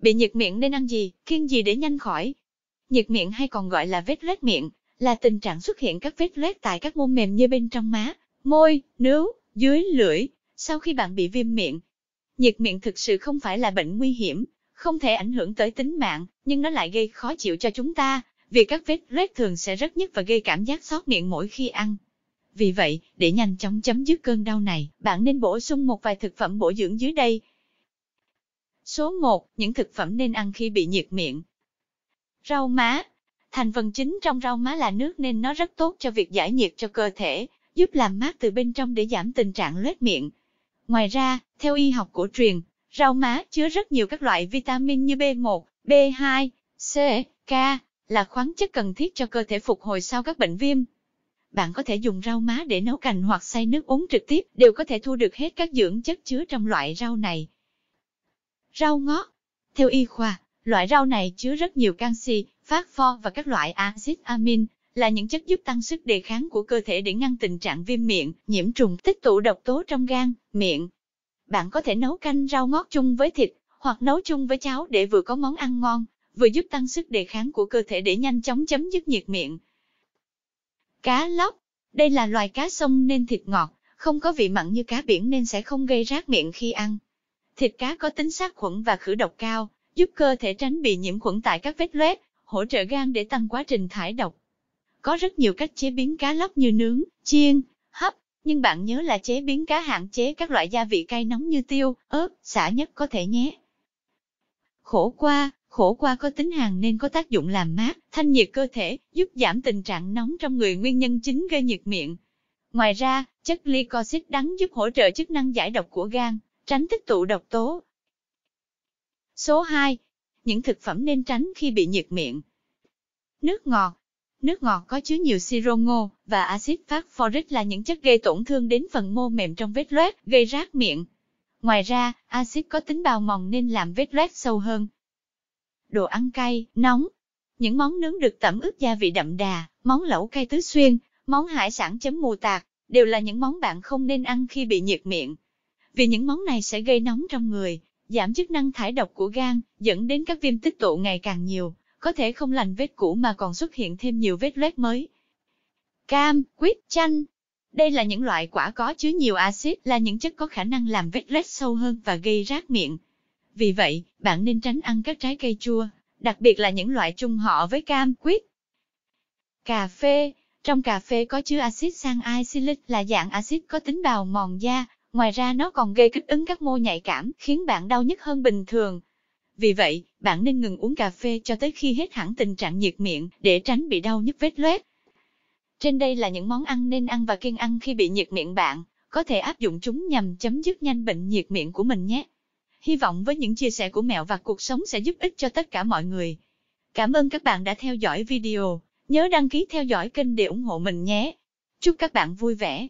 Bị nhiệt miệng nên ăn gì, kiêng gì để nhanh khỏi. Nhiệt miệng hay còn gọi là vết loét miệng, là tình trạng xuất hiện các vết loét tại các mô mềm như bên trong má, môi, nướu, dưới lưỡi, sau khi bạn bị viêm miệng. Nhiệt miệng thực sự không phải là bệnh nguy hiểm, không thể ảnh hưởng tới tính mạng, nhưng nó lại gây khó chịu cho chúng ta, vì các vết loét thường sẽ rất nhức và gây cảm giác xót miệng mỗi khi ăn. Vì vậy, để nhanh chóng chấm dứt cơn đau này, bạn nên bổ sung một vài thực phẩm bổ dưỡng dưới đây. Số 1. Những thực phẩm nên ăn khi bị nhiệt miệng. Rau má. Thành phần chính trong rau má là nước nên nó rất tốt cho việc giải nhiệt cho cơ thể, giúp làm mát từ bên trong để giảm tình trạng loét miệng. Ngoài ra, theo y học cổ truyền, rau má chứa rất nhiều các loại vitamin như B1, B2, C, K là khoáng chất cần thiết cho cơ thể phục hồi sau các bệnh viêm, bạn có thể dùng rau má để nấu cành hoặc xay nước uống trực tiếp, đều có thể thu được hết các dưỡng chất chứa trong loại rau này. Rau ngót Theo y khoa, loại rau này chứa rất nhiều canxi, phát pho và các loại axit amin, là những chất giúp tăng sức đề kháng của cơ thể để ngăn tình trạng viêm miệng, nhiễm trùng, tích tụ độc tố trong gan, miệng. Bạn có thể nấu canh rau ngót chung với thịt, hoặc nấu chung với cháo để vừa có món ăn ngon, vừa giúp tăng sức đề kháng của cơ thể để nhanh chóng chấm dứt nhiệt miệng, Cá lóc, đây là loài cá sông nên thịt ngọt, không có vị mặn như cá biển nên sẽ không gây rác miệng khi ăn. Thịt cá có tính sát khuẩn và khử độc cao, giúp cơ thể tránh bị nhiễm khuẩn tại các vết loét, hỗ trợ gan để tăng quá trình thải độc. Có rất nhiều cách chế biến cá lóc như nướng, chiên, hấp, nhưng bạn nhớ là chế biến cá hạn chế các loại gia vị cay nóng như tiêu, ớt, xả nhất có thể nhé. Khổ qua, khổ qua có tính hàn nên có tác dụng làm mát, thanh nhiệt cơ thể, giúp giảm tình trạng nóng trong người nguyên nhân chính gây nhiệt miệng. Ngoài ra, chất glycosid đắng giúp hỗ trợ chức năng giải độc của gan, tránh tích tụ độc tố. Số 2. Những thực phẩm nên tránh khi bị nhiệt miệng. Nước ngọt. Nước ngọt có chứa nhiều siro ngô và axit phosphoric là những chất gây tổn thương đến phần mô mềm trong vết loét, gây rác miệng. Ngoài ra, axit có tính bào mòn nên làm vết loét sâu hơn. Đồ ăn cay, nóng, những món nướng được tẩm ướp gia vị đậm đà, món lẩu cay tứ xuyên, món hải sản chấm mù tạt, đều là những món bạn không nên ăn khi bị nhiệt miệng. Vì những món này sẽ gây nóng trong người, giảm chức năng thải độc của gan, dẫn đến các viêm tích tụ ngày càng nhiều, có thể không lành vết cũ mà còn xuất hiện thêm nhiều vết loét mới. Cam, quýt, chanh Đây là những loại quả có chứa nhiều axit, là những chất có khả năng làm vết loét sâu hơn và gây rác miệng. Vì vậy, bạn nên tránh ăn các trái cây chua, đặc biệt là những loại chung họ với cam, quýt. Cà phê Trong cà phê có chứa axit sang acylic là dạng axit có tính bào mòn da, ngoài ra nó còn gây kích ứng các mô nhạy cảm, khiến bạn đau nhức hơn bình thường. Vì vậy, bạn nên ngừng uống cà phê cho tới khi hết hẳn tình trạng nhiệt miệng để tránh bị đau nhức vết loét. Trên đây là những món ăn nên ăn và kiêng ăn khi bị nhiệt miệng bạn, có thể áp dụng chúng nhằm chấm dứt nhanh bệnh nhiệt miệng của mình nhé. Hy vọng với những chia sẻ của mẹo và cuộc sống sẽ giúp ích cho tất cả mọi người. Cảm ơn các bạn đã theo dõi video. Nhớ đăng ký theo dõi kênh để ủng hộ mình nhé. Chúc các bạn vui vẻ.